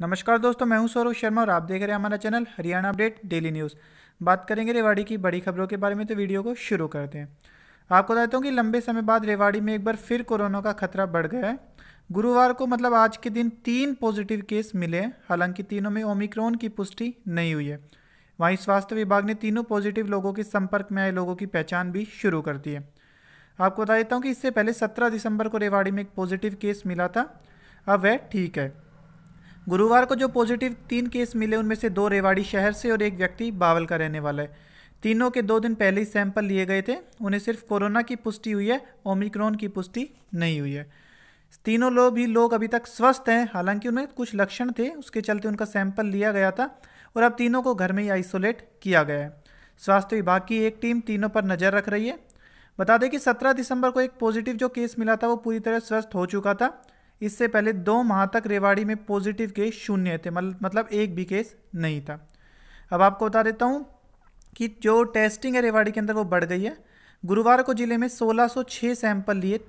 नमस्कार दोस्तों मैं हूं सौरभ शर्मा और आप देख रहे हैं हमारा channel Haryana update daily news बात करेंगे रेवाड़ी की बड़ी खबरों के बारे में तो वीडियो को शुरू करते हैं आपको बताता हूँ कि लंबे समय बाद रेवाड़ी में एक बार फिर कोरोना का खतरा बढ़ गया है गुरुवार को मतलब आज के दिन तीन पॉजिटिव केस मिले हैं हालांकि तीनों में ओमिक्रॉन की पुष्टि नहीं हुई है वहीं स्वास्थ्य विभाग ने तीनों पॉजिटिव लोगों के संपर्क में आए लोगों की पहचान भी शुरू कर दी है आपको बता देता हूँ कि इससे पहले 17 दिसंबर को रेवाड़ी में एक पॉजिटिव केस मिला था अब वह ठीक है गुरुवार को जो पॉजिटिव तीन केस मिले उनमें से दो रेवाड़ी शहर से और एक व्यक्ति बावल का रहने वाला है तीनों के दो दिन पहले ही सैंपल लिए गए थे उन्हें सिर्फ कोरोना की पुष्टि हुई है ओमिक्रॉन की पुष्टि नहीं हुई है तीनों लोग भी लोग अभी तक स्वस्थ हैं हालांकि उन्हें कुछ लक्षण थे उसके चलते उनका सैंपल लिया गया था और अब तीनों को घर में ही आइसोलेट किया गया है स्वास्थ्य विभाग की एक टीम तीनों पर नज़र रख रही है बता दें कि 17 दिसंबर को एक पॉजिटिव जो केस मिला था वो पूरी तरह स्वस्थ हो चुका था इससे पहले दो माह तक रेवाड़ी में पॉजिटिव केस शून्य थे मतलब एक भी केस नहीं था अब आपको बता देता हूँ कि जो टेस्टिंग है रेवाड़ी के अंदर वो बढ़ गई है गुरुवार को ज़िले में 1606 सैंपल लिए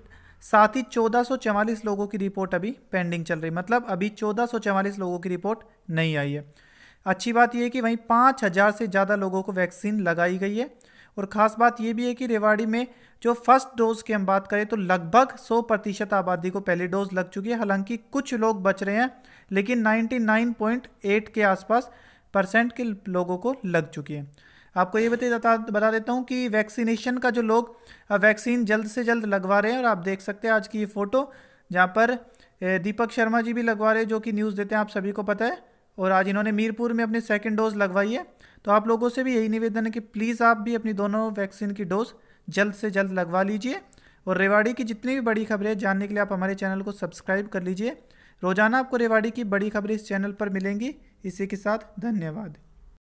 साथ ही 1444 लोगों की रिपोर्ट अभी पेंडिंग चल रही मतलब अभी 1444 लोगों की रिपोर्ट नहीं आई है अच्छी बात यह है कि वहीं 5000 से ज़्यादा लोगों को वैक्सीन लगाई गई है और ख़ास बात यह भी है कि रेवाड़ी में जो फर्स्ट डोज की हम बात करें तो लगभग 100 प्रतिशत आबादी को पहली डोज लग चुकी है हालांकि कुछ लोग बच रहे हैं लेकिन 99.8 के आसपास परसेंट के लोगों को लग चुकी है आपको ये बता बता देता हूँ कि वैक्सीनेशन का जो लोग वैक्सीन जल्द से जल्द लगवा रहे हैं और आप देख सकते हैं आज की ये फ़ोटो जहाँ पर दीपक शर्मा जी भी लगवा रहे हैं जो कि न्यूज़ देते हैं आप सभी को पता है और आज इन्होंने मीरपुर में अपनी सेकेंड डोज लगवाई है तो आप लोगों से भी यही निवेदन है कि प्लीज़ आप भी अपनी दोनों वैक्सीन की डोज जल्द से जल्द लगवा लीजिए और रेवाड़ी की जितनी भी बड़ी खबरें जानने के लिए आप हमारे चैनल को सब्सक्राइब कर लीजिए रोज़ाना आपको रेवाड़ी की बड़ी खबरें इस चैनल पर मिलेंगी इसी के साथ धन्यवाद